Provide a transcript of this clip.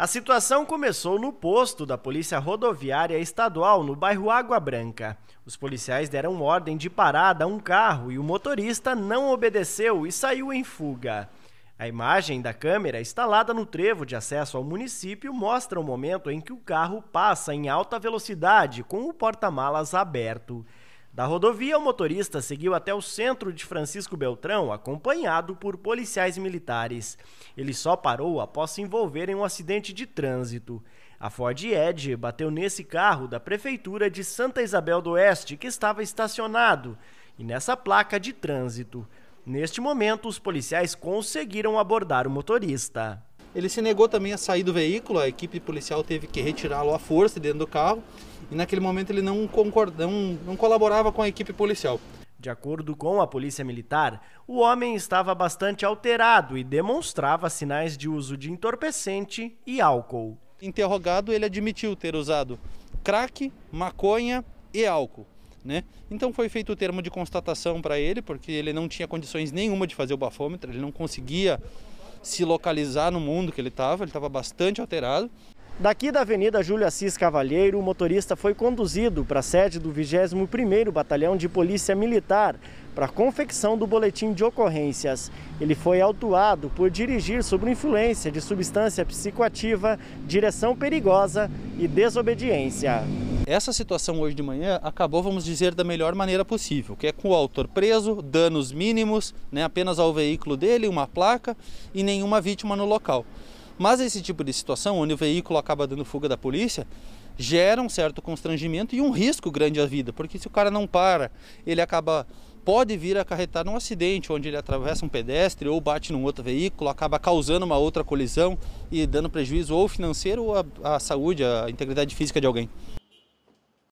A situação começou no posto da Polícia Rodoviária Estadual no bairro Água Branca. Os policiais deram ordem de parada a um carro e o motorista não obedeceu e saiu em fuga. A imagem da câmera instalada no trevo de acesso ao município mostra o momento em que o carro passa em alta velocidade com o porta-malas aberto. Da rodovia, o motorista seguiu até o centro de Francisco Beltrão, acompanhado por policiais militares. Ele só parou após se envolver em um acidente de trânsito. A Ford Edge bateu nesse carro da prefeitura de Santa Isabel do Oeste, que estava estacionado, e nessa placa de trânsito. Neste momento, os policiais conseguiram abordar o motorista. Ele se negou também a sair do veículo, a equipe policial teve que retirá-lo à força dentro do carro e naquele momento ele não, concorda, não, não colaborava com a equipe policial. De acordo com a polícia militar, o homem estava bastante alterado e demonstrava sinais de uso de entorpecente e álcool. Interrogado, ele admitiu ter usado crack, maconha e álcool. Né? Então foi feito o termo de constatação para ele, porque ele não tinha condições nenhuma de fazer o bafômetro, ele não conseguia se localizar no mundo que ele estava, ele estava bastante alterado. Daqui da Avenida Júlio Assis Cavalheiro, o motorista foi conduzido para a sede do 21º Batalhão de Polícia Militar para a confecção do boletim de ocorrências. Ele foi autuado por dirigir sob influência de substância psicoativa, direção perigosa e desobediência. Essa situação hoje de manhã acabou, vamos dizer, da melhor maneira possível, que é com o autor preso, danos mínimos, né, apenas ao veículo dele, uma placa e nenhuma vítima no local. Mas esse tipo de situação, onde o veículo acaba dando fuga da polícia, gera um certo constrangimento e um risco grande à vida, porque se o cara não para, ele acaba pode vir a acarretar um acidente onde ele atravessa um pedestre ou bate num outro veículo, acaba causando uma outra colisão e dando prejuízo ou financeiro ou à saúde, à integridade física de alguém.